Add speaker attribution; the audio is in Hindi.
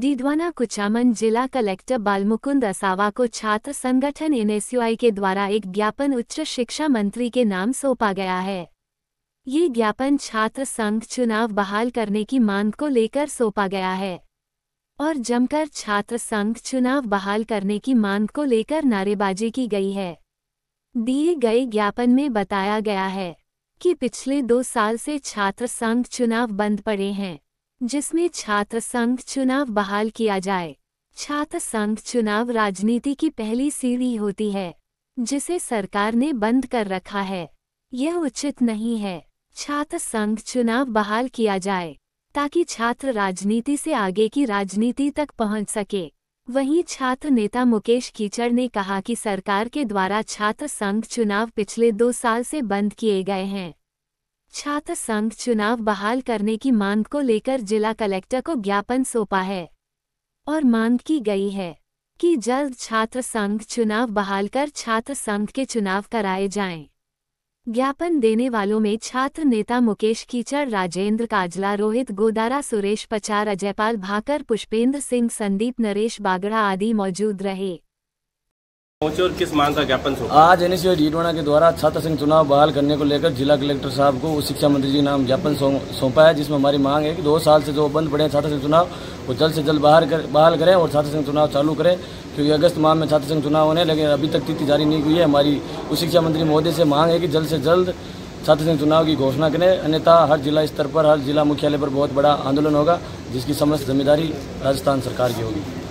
Speaker 1: डीडवाना कुचामन जिला कलेक्टर बालमुकुंद असावा को छात्र संगठन एनएसयूआई के द्वारा एक ज्ञापन उच्च शिक्षा मंत्री के नाम सौंपा गया है ये ज्ञापन छात्र संघ चुनाव बहाल करने की मांग को लेकर सौंपा गया है और जमकर छात्र संघ चुनाव बहाल करने की मांग को लेकर नारेबाजी की गई है दिए गए ज्ञापन में बताया गया है कि पिछले दो साल से छात्र संघ चुनाव बंद पड़े हैं जिसमें छात्र संघ चुनाव बहाल किया जाए छात्र संघ चुनाव राजनीति की पहली सीढ़ी होती है जिसे सरकार ने बंद कर रखा है यह उचित नहीं है छात्र संघ चुनाव बहाल किया जाए ताकि छात्र राजनीति से आगे की राजनीति तक पहुंच सके वहीं छात्र नेता मुकेश कीचड़ ने कहा कि सरकार के द्वारा छात्र संघ चुनाव पिछले दो साल से बंद किए गए हैं छात्र संघ चुनाव बहाल करने की मांग को लेकर जिला कलेक्टर को ज्ञापन सौंपा है और मांग की गई है कि जल्द छात्र संघ चुनाव बहाल कर छात्र संघ के चुनाव कराए जाएं। ज्ञापन देने वालों में छात्र नेता मुकेश कीचड़ राजेंद्र काजला रोहित गोदारा सुरेश पचार अजयपाल भाकर पुष्पेंद्र सिंह संदीप नरेश बागड़ा आदि मौजूद रहे
Speaker 2: पहुंचे और किस मांग का ज्ञापन आज एन के द्वारा छात्र संघ चुनाव बहाल करने को लेकर जिला कलेक्टर साहब को शिक्षा मंत्री जी नाम ज्ञापन सौंपा है जिसमें हमारी मांग है कि दो साल से जो बंद पड़े हैं छात्र संघ चुनाव वो जल्द से जल्द बाहर कर बहाल करें और छात्र संघ चुनाव चालू करें क्योंकि अगस्त माह में छात्र संघ चुनाव होने लेकिन अभी तक तिथि जारी नहीं हुई है हमारी उप शिक्षा मंत्री महोदय से मांग है कि जल्द से जल्द छात्र संघ चुनाव की घोषणा करें अन्यथा हर जिला स्तर पर हर जिला मुख्यालय पर बहुत बड़ा आंदोलन होगा जिसकी समस्त जिम्मेदारी राजस्थान सरकार की होगी